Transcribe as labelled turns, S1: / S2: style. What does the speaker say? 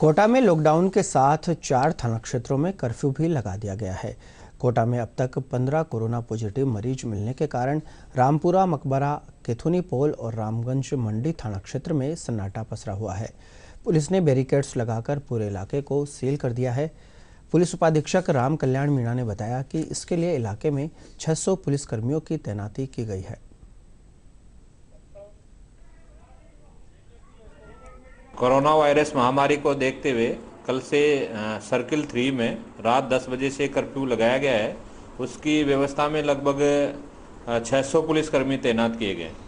S1: कोटा में लॉकडाउन के साथ चार थाना क्षेत्रों में कर्फ्यू भी लगा दिया गया है कोटा में अब तक 15 कोरोना पॉजिटिव मरीज मिलने के कारण रामपुरा मकबरा केथुनी पोल और रामगंज मंडी थाना क्षेत्र में सन्नाटा पसरा हुआ है पुलिस ने बैरिकेड्स लगाकर पूरे इलाके को सील कर दिया है पुलिस उपाधीक्षक राम कल्याण मीणा ने बताया कि इसके लिए इलाके में 600 पुलिसकर्मियों की तैनाती की गई है
S2: कोरोना वायरस महामारी को देखते हुए कल से सर्किल थ्री में रात 10 बजे से कर्फ्यू लगाया गया है उसकी व्यवस्था में लगभग 600 पुलिसकर्मी तैनात किए गए